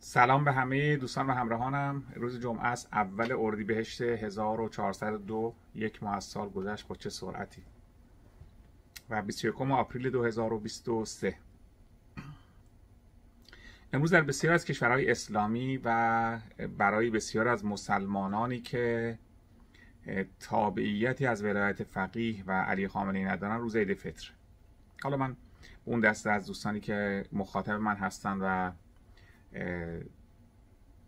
سلام به همه دوستان و همراهانم روز جمعه است اول اردیبهشت 1402 یک ماه از سال گذشت با چه سرعتی و 21 آپریل 2023 امروز در بسیار از کشورهای اسلامی و برای بسیار از مسلمانانی که تابعیتی از ولایت فقیه و علی خامنه‌ای ای ندارن روز عید فطر حالا من اون دسته از دوستانی که مخاطب من هستن و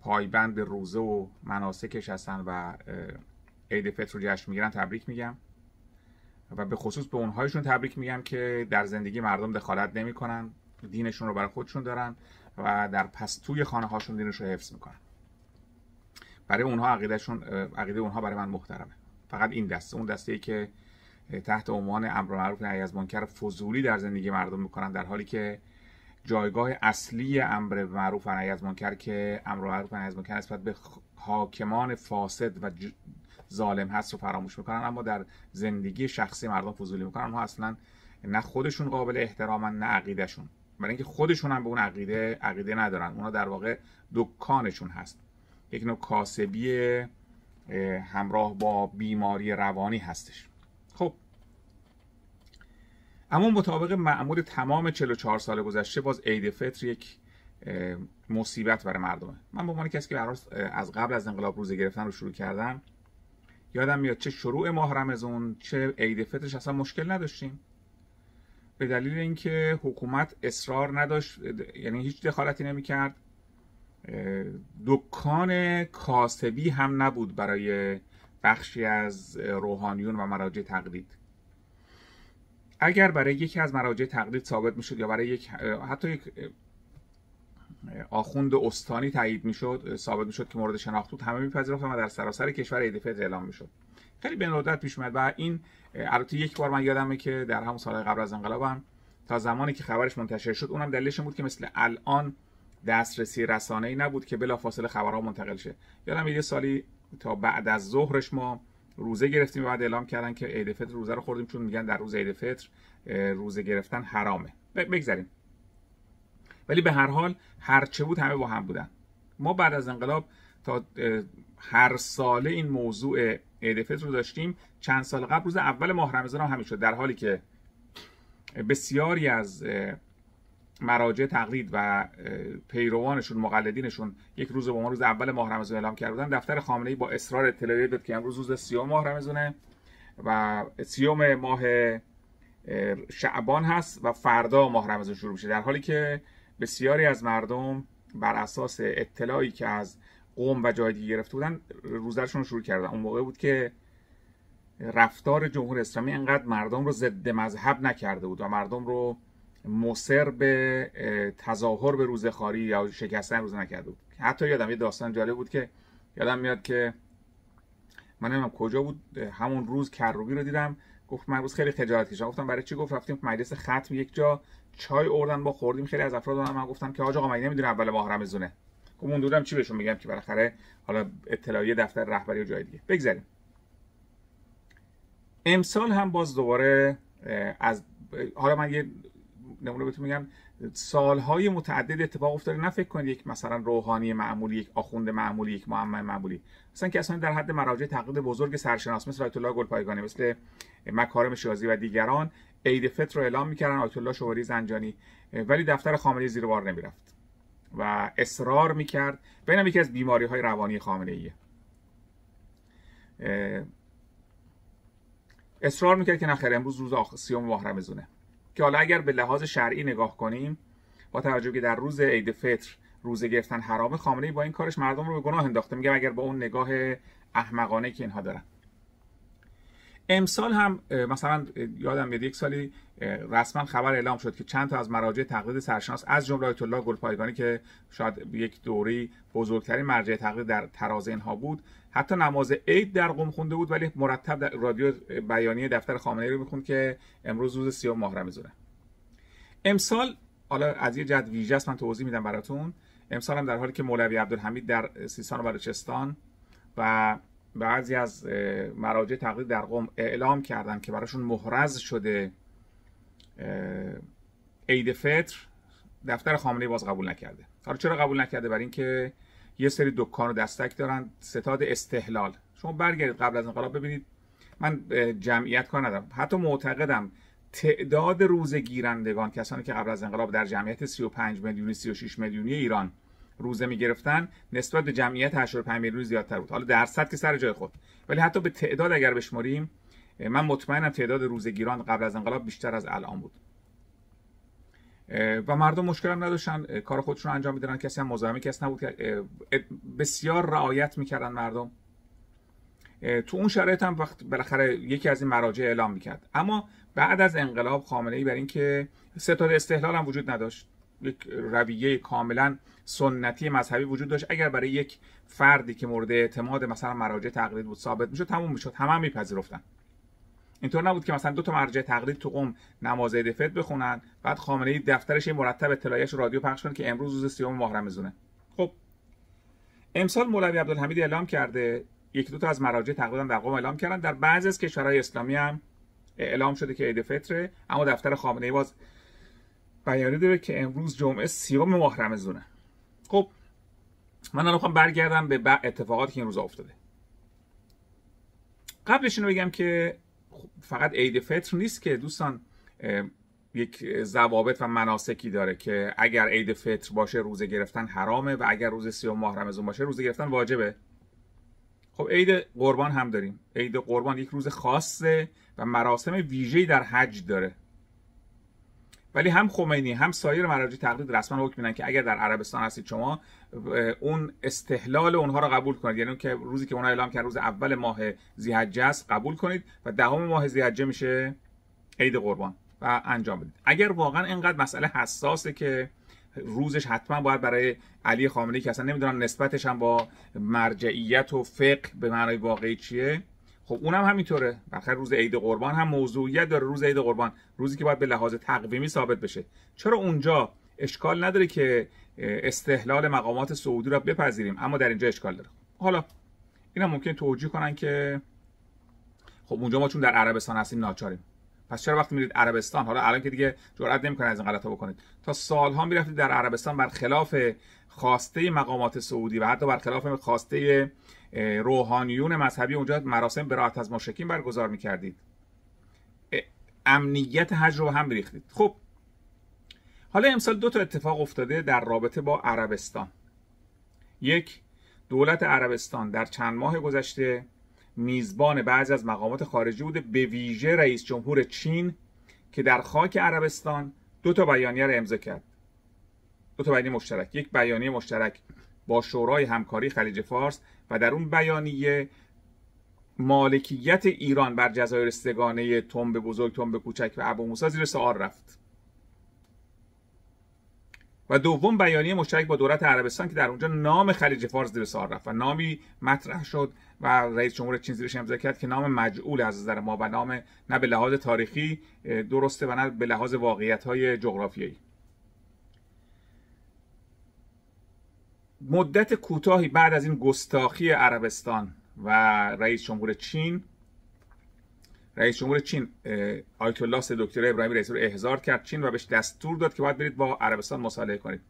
پایبند روزه و مناسکش هستن و عید فطر رو جشن میگیرن تبریک میگم و به خصوص به اونهایشون تبریک میگم که در زندگی مردم دخالت نمیکنن دینشون رو برای خودشون دارن و در پستوی خانه هاشون دینش رو حفظ میکنن برای اونها عقیدهشون عقیده اونها برای من محترمه فقط این دسته اون دسته ای که تحت عنوان امر معروف نهی از منکر فضولی در زندگی مردم میکنن در حالی که جایگاه اصلی امر معروف و نهی از منکر که امر معروف و از منکر نسبت به حاکمان فاسد و ظالم هست رو فراموش میکنن اما در زندگی شخصی مردم فضولی میکنن اونها اصلا نه خودشون قابل احترامن نه عقیدهشون برای اینکه خودشون هم به اون عقیده عقیده ندارن اونا در واقع دکانشون هست یک نوع کاسبی همراه با بیماری روانی هستش اما مطابق معمول تمام 44 سال گذشته باز عید فطر یک مصیبت برای مردمه من به عنوان کسی که از قبل از انقلاب روزه گرفتن رو شروع کردم یادم میاد چه شروع ماه رمزون، چه عید فطرش اصلا مشکل نداشتیم به دلیل اینکه حکومت اصرار نداشت یعنی هیچ دخالتی نمیکرد دکان کاسبی هم نبود برای بخشی از روحانیون و مراجع تقلید اگر برای یکی از مراجع تقلید ثابت میشد یا برای یک حتی یک آخوند استانی تایید میشد ثابت میشد که مورد شناخت بود همه میپذیرفتن و در سراسر کشور فیت اعلام میشد خیلی به ندرت پیش اومد و این البته یک بار من یادمه که در همون سال قبل از انقلابم تا زمانی که خبرش منتشر شد اونم دلیلش بود که مثل الان دسترسی رسانه‌ای نبود که بلافاصله خبرها منتقل شه یادم یه سالی تا بعد از ظهرش ما روزه گرفتیم بعد اعلام کردن که عید فطر روزه رو خوردیم چون میگن در روز عید فطر روزه گرفتن حرامه بگذاریم ولی به هر حال هر چه بود همه با هم بودن ما بعد از انقلاب تا هر ساله این موضوع عید فطر رو داشتیم چند سال قبل روز اول ماه رمضان هم همین شد در حالی که بسیاری از مراجع تقلید و پیروانشون مقلدینشون یک روز به ما روز اول ماه رمضان اعلام کردن دفتر خامنه ای با اصرار اطلاعی داد که امروز روز سیوم ماه رمضانه و سیوم ماه شعبان هست و فردا ماه رمضان شروع میشه در حالی که بسیاری از مردم بر اساس اطلاعی که از قوم و جای گرفته بودن روزشون رو شروع کردن اون موقع بود که رفتار جمهور اسلامی انقدر مردم رو ضد مذهب نکرده بود و مردم رو مصر به تظاهر به خاری یا شکستن روزه نکرده بود حتی یادم یه داستان جالب بود که یادم میاد که من نمیدونم کجا بود همون روز کروبی رو دیدم گفت من روز خیلی خجالت کشیدم گفتم برای چی گفت رفتیم مجلس ختم یک جا چای اوردن با خوردیم خیلی از افراد من گفتم که حاج آقا نمیدونه اول ماه رمزونه گفت من دورم چی بهشون میگم که بالاخره حالا اطلاعیه دفتر رهبری و جای دیگه بگذاریم امسال هم باز دوباره از حالا من یه نمونه بهتون میگم سالهای متعدد اتفاق افتاده نه فکر کنید یک مثلا روحانی معمولی یک آخوند معمولی یک معمم معمولی مثلا کسانی در حد مراجع تقلید بزرگ سرشناس مثل آیت الله گلپایگانی مثل مکارم شیرازی و دیگران عید فطر رو اعلام میکردن آیت الله شوری زنجانی ولی دفتر خامنه‌ای زیر بار نمیرفت و اصرار میکرد بینم یکی از بیماری های روانی خامنه اصرار میکرد که نخیر امروز روز آخر سیوم محرم زونه که حالا اگر به لحاظ شرعی نگاه کنیم با توجه که در روز عید فطر روزه گرفتن حرام خامنه با این کارش مردم رو به گناه انداخته میگم اگر با اون نگاه احمقانه که اینها دارن امسال هم مثلا یادم میاد یک سالی رسما خبر اعلام شد که چند تا از مراجع تقلید سرشناس از جمله آیت الله گلپایگانی که شاید یک دوری بزرگترین مرجع تقلید در تراز اینها بود حتی نماز عید در قم خونده بود ولی مرتب در رادیو بیانیه دفتر خامنه‌ای رو میخوند که امروز روز سیو ماه میذاره امسال حالا از یه جد ویژه من توضیح میدم براتون امسال هم در حالی که مولوی عبدالحمید در سیستان و بلوچستان و بعضی از مراجع تقلید در قوم اعلام کردن که براشون محرز شده عید فطر دفتر خامنه باز قبول نکرده حالا چرا قبول نکرده برای اینکه یه سری دکان و دستک دارن ستاد استحلال شما برگردید قبل از انقلاب ببینید من جمعیت کار ندارم حتی معتقدم تعداد روز گیرندگان کسانی که قبل از انقلاب در جمعیت 35 میلیونی 36 میلیونی ایران روزه میگرفتن نسبت به جمعیت 85 میلیون زیادتر بود حالا درصد که سر جای خود ولی حتی به تعداد اگر بشماریم من مطمئنم تعداد روزگیران قبل از انقلاب بیشتر از الان بود و مردم مشکل هم نداشتن کار خودشون انجام میدادن کسی هم مزاحم کس نبود بسیار رعایت میکردن مردم تو اون شرایط هم وقت بالاخره یکی از این مراجع اعلام میکرد اما بعد از انقلاب خامنه ای بر اینکه ستاد هم وجود نداشت یک رویه کاملا سنتی مذهبی وجود داشت اگر برای یک فردی که مورد اعتماد مثلا مراجع تقلید بود ثابت میشد تموم میشد همه هم میپذیرفتن اینطور نبود که مثلا دو تا مرجع تقلید تو قم نماز عید فطر بخونن بعد خامنه ای دفترش این مرتب اطلاعیش رادیو پخش کنه که امروز روز سیوم ماه رمضانه خب امسال مولوی عبدالحمید اعلام کرده یک دو تا از مراجع تقلید در قم اعلام کردن در بعضی از کشورهای اسلامی هم اعلام شده که عید فطره اما دفتر خامنه ای بیانیه داره که امروز جمعه سیوم ماه رمزونه خب من الان برگردم به اتفاقاتی که این افتاده قبلش اینو بگم که خب، فقط عید فطر نیست که دوستان یک ضوابط و مناسکی داره که اگر عید فطر باشه روزه گرفتن حرامه و اگر روز سیوم ماه رمزون باشه روزه گرفتن واجبه خب عید قربان هم داریم عید قربان یک روز خاصه و مراسم ویژه‌ای در حج داره ولی هم خمینی هم سایر مراجع تقلید رسما حکم میدن که اگر در عربستان هستید شما اون استحلال اونها رو قبول کنید یعنی که روزی که اونها اعلام کرد روز اول ماه ذیحجه است قبول کنید و دهم ماه ذیحجه میشه عید قربان و انجام بدید اگر واقعا اینقدر مسئله حساسه که روزش حتما باید برای علی خامنه‌ای که اصلا نمیدونم نسبتش هم با مرجعیت و فقه به معنای واقعی چیه خب اونم همینطوره آخر روز عید قربان هم موضوعیت داره روز عید قربان روزی که باید به لحاظ تقویمی ثابت بشه چرا اونجا اشکال نداره که استحلال مقامات سعودی را بپذیریم اما در اینجا اشکال داره حالا اینا ممکن توجیه کنن که خب اونجا ما چون در عربستان هستیم ناچاریم پس چرا وقتی میرید عربستان حالا الان که دیگه جرئت نمیکنید از این غلطا بکنید تا سالها میرفتید در عربستان برخلاف خواسته مقامات سعودی و حتی برخلاف خواسته روحانیون مذهبی اونجا مراسم برائت از مشرکین برگزار میکردید امنیت حج رو هم ریختید خب حالا امسال دو تا اتفاق افتاده در رابطه با عربستان یک دولت عربستان در چند ماه گذشته میزبان بعضی از مقامات خارجی بوده به ویژه رئیس جمهور چین که در خاک عربستان دو تا بیانیه را امضا کرد دو تا بیانیه مشترک یک بیانیه مشترک با شورای همکاری خلیج فارس و در اون بیانیه مالکیت ایران بر جزایر سگانه تنب بزرگ تنب کوچک و ابو موسی زیر سوال رفت و دوم بیانیه مشترک با دولت عربستان که در اونجا نام خلیج فارس زیر سار رفت و نامی مطرح شد و رئیس جمهور چین زیرش امضا کرد که نام مجعول از نظر ما و نام نه به لحاظ تاریخی درسته و نه به لحاظ واقعیت های جغرافیایی مدت کوتاهی بعد از این گستاخی عربستان و رئیس جمهور چین رئیس جمهور چین آیت الله دکتر ابراهیم رئیسی رو احضار کرد چین و بهش دستور داد که باید برید با عربستان مصالحه کنید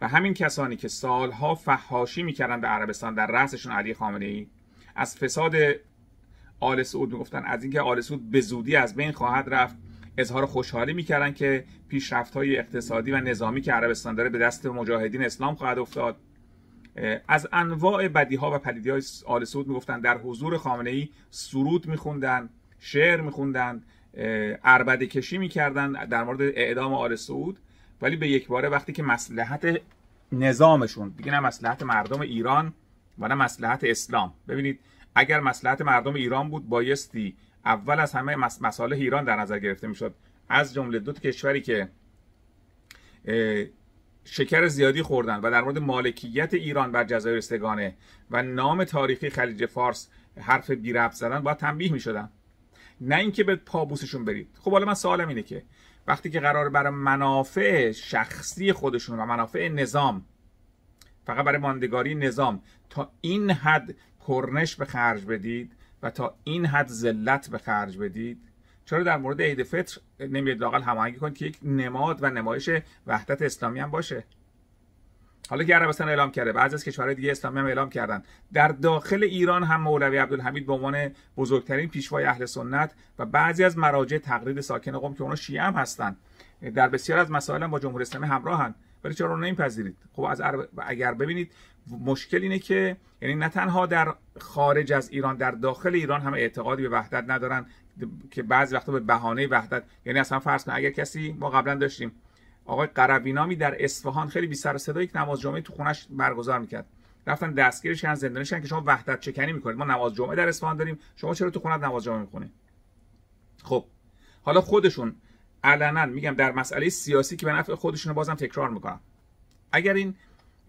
و همین کسانی که سالها فحاشی میکردن به عربستان در رأسشون علی خامنه ای از فساد آل سعود میگفتن از اینکه آل سعود به زودی از بین خواهد رفت اظهار خوشحالی میکردن که پیشرفت های اقتصادی و نظامی که عربستان داره به دست مجاهدین اسلام خواهد افتاد از انواع بدی ها و پدیدی های آل سعود میگفتن در حضور خامنه ای سرود میخوندن شعر میخوندن عربد کشی میکردن در مورد اعدام آل سعود ولی به یک باره وقتی که مسلحت نظامشون دیگه نه مسلحت مردم ایران و نه مسلحت اسلام ببینید اگر مسلحت مردم ایران بود بایستی اول از همه مساله ایران در نظر گرفته میشد از جمله دو کشوری که شکر زیادی خوردن و در مورد مالکیت ایران بر جزایر استگانه و نام تاریخی خلیج فارس حرف بی زدن باید تنبیه می نه اینکه به پابوسشون برید خب حالا من سوالم اینه که وقتی که قرار برای منافع شخصی خودشون و منافع نظام فقط برای ماندگاری نظام تا این حد کرنش به خرج بدید و تا این حد ذلت به خرج بدید چرا در مورد عید فطر نمیاد لاقل هماهنگی کنید که یک نماد و نمایش وحدت اسلامی هم باشه حالا که عربستان اعلام کرده بعضی از کشورهای دیگه اسلامی هم اعلام کردن در داخل ایران هم مولوی عبدالحمید به عنوان بزرگترین پیشوای اهل سنت و بعضی از مراجع تقلید ساکن قم که اونا شیعه هم هستن در بسیار از مسائل با جمهوری اسلامی همراهن ولی چرا رو نمیپذیرید خب از عرب... اگر ببینید مشکل اینه که یعنی نه تنها در خارج از ایران در داخل ایران هم اعتقادی به وحدت ندارن که بعضی وقتا به بهانه وحدت یعنی اصلا فرض کن اگر کسی ما قبلا داشتیم آقای قربینامی در اصفهان خیلی بی سر صدا یک نماز جمعه تو خونش برگزار میکرد رفتن دستگیرش کردن زندانیشن که شما وحدت چکنی میکنید ما نماز جمعه در اصفهان داریم شما چرا تو خونه نماز جمعه میکنی خب حالا خودشون علنا میگم در مسئله سیاسی که به نفع خودشون بازم تکرار میکنم اگر این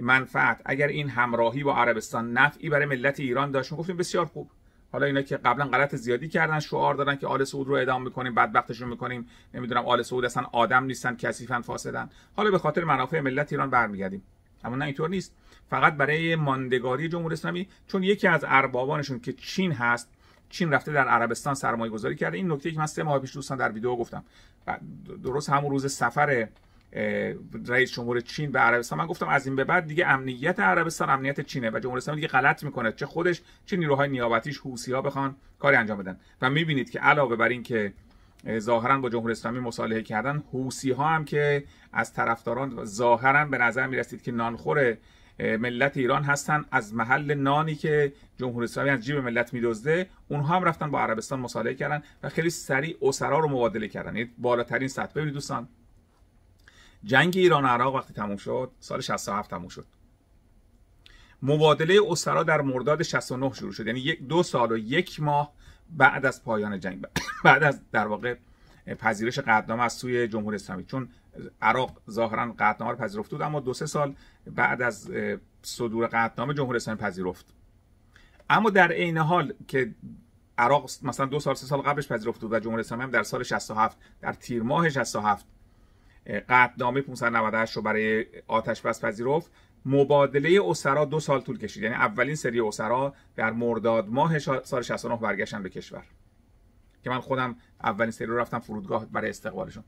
منفعت اگر این همراهی با عربستان نفعی برای ملت ایران داشت گفتیم بسیار خوب حالا اینا که قبلا غلط زیادی کردن شعار دادن که آل سعود رو اعدام میکنیم بدبختشون میکنیم نمیدونم آل سعود اصلا آدم نیستن کثیفن فاسدن حالا به خاطر منافع ملت ایران برمیگردیم اما نه اینطور نیست فقط برای ماندگاری جمهوری اسلامی چون یکی از اربابانشون که چین هست چین رفته در عربستان سرمایه گذاری کرده این نکته که من سه ماه پیش دوستان در ویدیو گفتم درست همون روز سفر رئیس جمهور چین به عربستان من گفتم از این به بعد دیگه امنیت عربستان امنیت چینه و جمهوری اسلامی دیگه غلط میکنه چه خودش چه نیروهای نیابتیش حوسی ها بخوان کاری انجام بدن و میبینید که علاوه بر این که ظاهرا با جمهوری اسلامی مصالحه کردن حوسی ها هم که از طرفداران ظاهرا به نظر میرسید که نانخور ملت ایران هستن از محل نانی که جمهوری اسلامی از جیب ملت میدزده اونها هم رفتن با عربستان مصالحه کردن و خیلی سریع اسرا رو مبادله کردن یعنی بالاترین سطح ببینید دوستان جنگ ایران و عراق وقتی تموم شد سال 67 تموم شد مبادله اسرا در مرداد 69 شروع شد یعنی یک دو سال و یک ماه بعد از پایان جنگ بعد از در واقع پذیرش قدنامه از سوی جمهور اسلامی چون عراق ظاهرا قدنامه رو پذیرفته بود اما دو سه سال بعد از صدور قدنامه جمهوری اسلامی پذیرفت اما در عین حال که عراق مثلا دو سال سه سال قبلش پذیرفت بود و جمهوری اسلامی هم در سال 67 در تیر ماه 67 قدنامه 598 رو برای آتش بس پذیرفت مبادله اسرا دو سال طول کشید یعنی اولین سری اسرا در مرداد ماه سال 69 برگشتن به کشور که من خودم اولین سری رو رفتم فرودگاه برای استقبالشون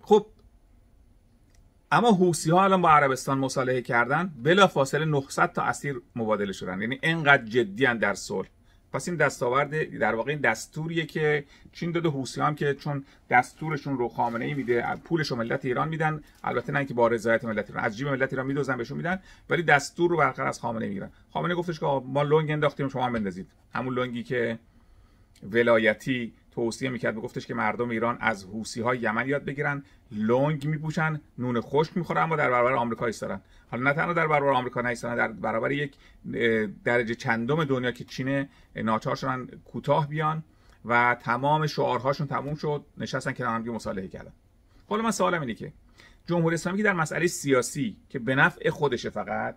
خب اما حوسی ها الان با عربستان مصالحه کردن فاصله 900 تا اسیر مبادله شدن یعنی انقدر جدی در صلح پس این دستاورد در واقع این دستوریه که چین داده حوسی هم که چون دستورشون رو خامنه ای میده پولش رو ملت ایران میدن البته نه که با رضایت ملت ایران از جیب ملت ایران میدوزن بهشون میدن ولی دستور رو برقرار از خامنه میگیرن خامنه گفتش که ما لنگ انداختیم شما هم بندازید همون لونگی که ولایتی توصیه میکرد میگفتش که مردم ایران از حوسی های یمن یاد بگیرن لنگ میپوشن نون خشک میخورن اما در برابر آمریکا ایستادن حالا نه تنها در برابر آمریکا در برابر یک درجه چندم دنیا که چین ناچار شدن کوتاه بیان و تمام شعارهاشون تموم شد نشستن که هم مصالحه کردن حالا من سوالم اینه که جمهوری اسلامی که در مسئله سیاسی که به نفع خودشه فقط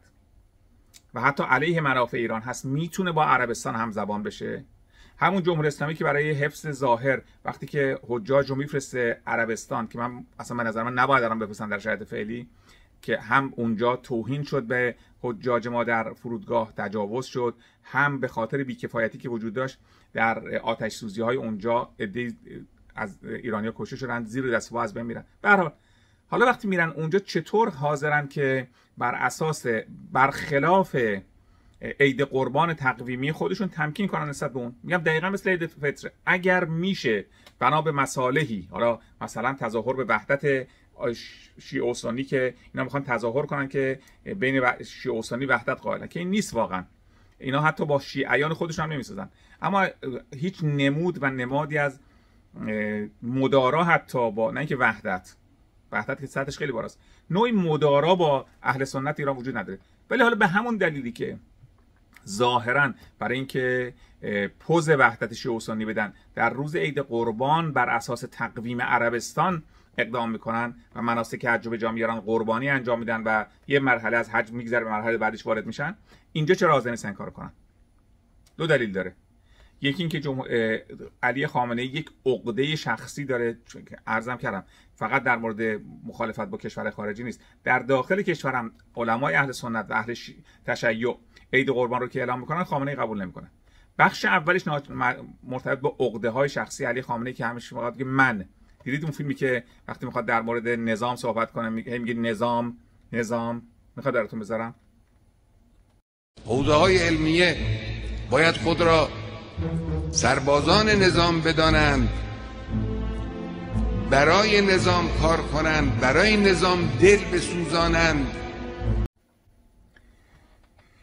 و حتی علیه منافع ایران هست میتونه با عربستان هم زبان بشه همون جمهوری اسلامی که برای حفظ ظاهر وقتی که حجاج رو میفرسته عربستان که من اصلا به نظر من نباید الان بفرستن در شرایط فعلی که هم اونجا توهین شد به حجاج ما در فرودگاه تجاوز شد هم به خاطر بیکفایتی که وجود داشت در آتش سوزی های اونجا از ایرانیا کشته شدن زیر دست از بین میرن به حالا وقتی میرن اونجا چطور حاضرن که بر اساس برخلاف عید قربان تقویمی خودشون تمکین کنن نسبت به اون میگم دقیقا مثل عید فطر اگر میشه بنا به مصالحی حالا مثلا تظاهر به وحدت شیعه اوسانی که اینا میخوان تظاهر کنن که بین شیعه وحدت قائلن که این نیست واقعا اینا حتی با شیعیان خودشون هم نمیسازن اما هیچ نمود و نمادی از مدارا حتی با نه اینکه وحدت وحدت که سطحش خیلی بالاست نوعی مدارا با اهل سنت ایران وجود نداره ولی حالا به همون دلیلی که ظاهرا برای اینکه پوز وحدت شیعه اوسانی بدن در روز عید قربان بر اساس تقویم عربستان اقدام میکنن و مناسک حج به جا قربانی انجام میدن و یه مرحله از حج میگذره به مرحله بعدش وارد میشن اینجا چرا حاضر نیستن کارو کنن دو دلیل داره یکی اینکه جمع... علی خامنه یک عقده شخصی داره ارزم کردم فقط در مورد مخالفت با کشور خارجی نیست در داخل کشورم، هم علمای اهل سنت و اهل تشیع عید قربان رو که اعلام میکنن خامنه ای قبول نمیکنه بخش اولش مرتبط با عقده های شخصی علی خامنه ای که همیشه میگه که من دیدید اون فیلمی که وقتی میخواد در مورد نظام صحبت کنه میگه میگه نظام نظام میخواد براتون بذارم حوزه های علمیه باید خود را سربازان نظام بدانند برای نظام کار کنند برای نظام دل بسوزانند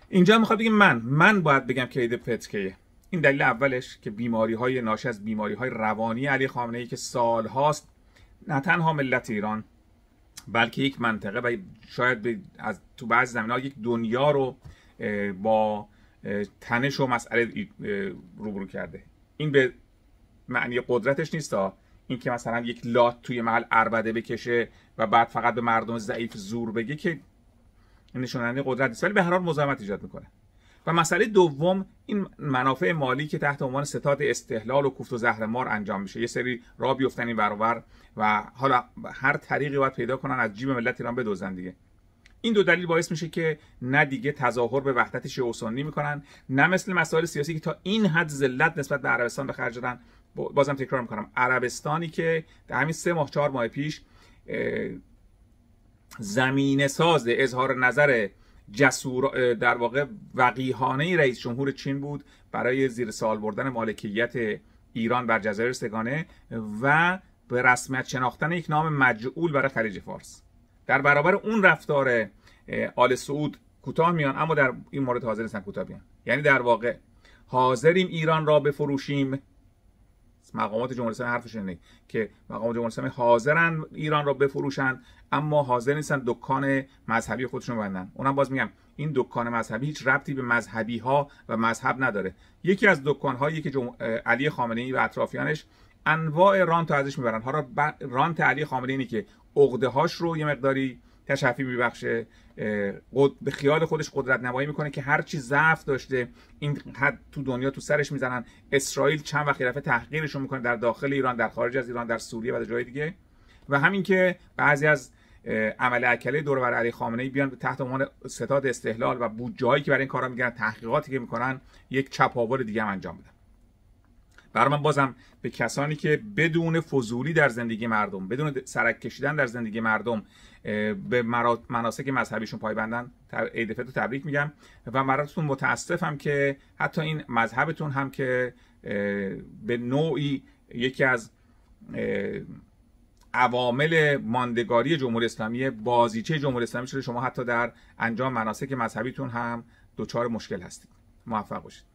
اینجا میخواد بگیم من من باید بگم که کلید پتکه این دلیل اولش که بیماری های ناشی از بیماری های روانی علی خامنه ای که سال هاست نه تنها ملت ایران بلکه یک منطقه و شاید از تو بعض زمین یک دنیا رو با تنش و مسئله روبرو کرده این به معنی قدرتش نیست اینکه مثلا یک لات توی محل اربده بکشه و بعد فقط به مردم ضعیف زور بگه که نشوننده قدرت نیست ولی به هر حال مزاحمت ایجاد میکنه و مسئله دوم این منافع مالی که تحت عنوان ستاد استحلال و کوفت و مار انجام میشه یه سری را بیفتن این برابر و حالا هر طریقی باید پیدا کنن از جیب ملت ایران بدوزن دیگه این دو دلیل باعث میشه که نه دیگه تظاهر به وحدت شیعه و میکنن نه مثل مسائل سیاسی که تا این حد ذلت نسبت به عربستان به خرج دادن بازم تکرار میکنم عربستانی که در همین سه ماه چهار ماه پیش زمینه ساز اظهار نظر جسور در واقع وقیحانه رئیس جمهور چین بود برای زیر سال بردن مالکیت ایران بر جزایر سگانه و به رسمیت شناختن یک نام مجعول برای خلیج فارس در برابر اون رفتار آل سعود کوتاه میان اما در این مورد حاضر نیستن کوتاه بیان یعنی در واقع حاضریم ایران را بفروشیم مقامات جمهوری اسلامی حرفش اینه که مقامات جمهوری اسلامی حاضرن ایران را بفروشن اما حاضر نیستن دکان مذهبی خودشون ببندن اونم باز میگم این دکان مذهبی هیچ ربطی به مذهبی ها و مذهب نداره یکی از دکان هایی که جم... علی خامنه ای و اطرافیانش انواع رانت ازش میبرن حالا رانت علی خامنه ای که عقده هاش رو یه مقداری تشفی میبخشه به خیال خودش قدرت نمایی میکنه که هر چی ضعف داشته این حد تو دنیا تو سرش میزنن اسرائیل چند وقت رفته تحقیرشون میکنه در داخل ایران در خارج از ایران در سوریه و در جای دیگه و همین که بعضی از عمل اکله دور بر علی خامنه ای بیان تحت عنوان ستاد استحلال و جایی که برای این کارا میگن تحقیقاتی که میکنن یک چپاور دیگه هم انجام بدن برای من بازم به کسانی که بدون فضولی در زندگی مردم بدون سرک کشیدن در زندگی مردم به مناسک مذهبیشون پایبندن عید فطر تبریک میگم و مراتون متاسفم که حتی این مذهبتون هم که به نوعی یکی از عوامل ماندگاری جمهوری اسلامی بازیچه جمهوری اسلامی شده شما حتی در انجام مناسک مذهبیتون هم دچار مشکل هستید موفق باشید